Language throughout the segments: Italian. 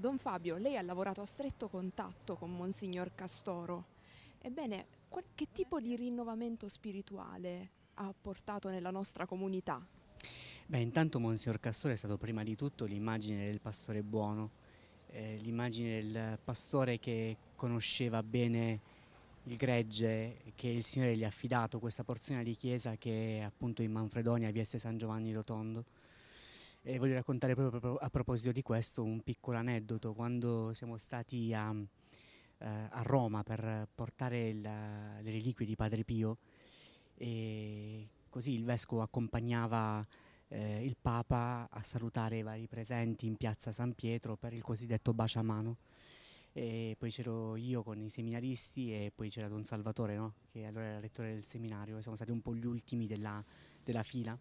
Don Fabio, lei ha lavorato a stretto contatto con Monsignor Castoro. Ebbene, che tipo di rinnovamento spirituale ha portato nella nostra comunità? Beh, intanto Monsignor Castoro è stato prima di tutto l'immagine del pastore buono, eh, l'immagine del pastore che conosceva bene il gregge che il Signore gli ha affidato, questa porzione di chiesa che è appunto in Manfredonia, via San Giovanni Rotondo. E voglio raccontare proprio a proposito di questo un piccolo aneddoto. Quando siamo stati a, eh, a Roma per portare la, le reliquie di Padre Pio, e così il vescovo accompagnava eh, il Papa a salutare i vari presenti in piazza San Pietro per il cosiddetto baciamano. E poi c'ero io con i seminaristi e poi c'era Don Salvatore, no? che allora era rettore del seminario, siamo stati un po' gli ultimi della, della fila.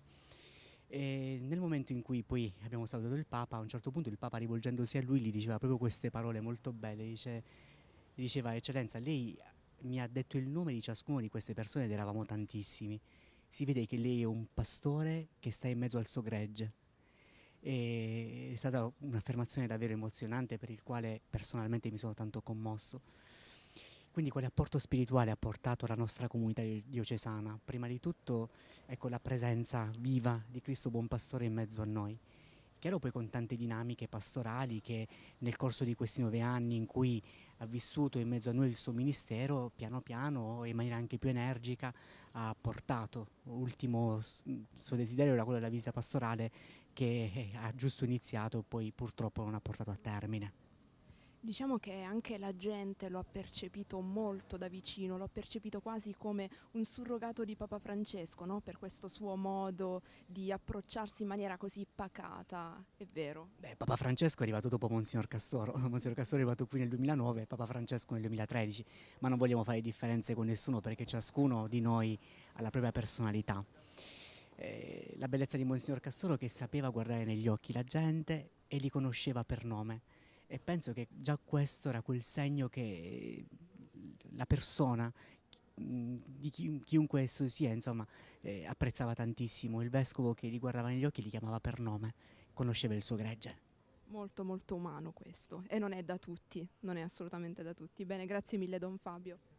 E nel momento in cui poi abbiamo salutato il Papa, a un certo punto il Papa rivolgendosi a lui gli diceva proprio queste parole molto belle, dice, gli diceva eccellenza, lei mi ha detto il nome di ciascuna di queste persone ed eravamo tantissimi, si vede che lei è un pastore che sta in mezzo al suo gregge. E è stata un'affermazione davvero emozionante per il quale personalmente mi sono tanto commosso. Quindi quale apporto spirituale ha portato la nostra comunità diocesana? Prima di tutto ecco, la presenza viva di Cristo Buon Pastore in mezzo a noi. Chiaro poi con tante dinamiche pastorali che nel corso di questi nove anni in cui ha vissuto in mezzo a noi il suo ministero, piano piano e in maniera anche più energica ha portato. L'ultimo suo desiderio era quello della visita pastorale che eh, ha giusto iniziato e poi purtroppo non ha portato a termine. Diciamo che anche la gente lo ha percepito molto da vicino, lo ha percepito quasi come un surrogato di Papa Francesco, no? per questo suo modo di approcciarsi in maniera così pacata, è vero? Beh, Papa Francesco è arrivato dopo Monsignor Castoro, Monsignor Castoro è arrivato qui nel 2009 e Papa Francesco nel 2013, ma non vogliamo fare differenze con nessuno perché ciascuno di noi ha la propria personalità. Eh, la bellezza di Monsignor Castoro che sapeva guardare negli occhi la gente e li conosceva per nome e penso che già questo era quel segno che la persona mm, di chi, chiunque esso sia, insomma, eh, apprezzava tantissimo il vescovo che li guardava negli occhi, li chiamava per nome, conosceva il suo gregge. Molto molto umano questo e non è da tutti, non è assolutamente da tutti. Bene, grazie mille Don Fabio.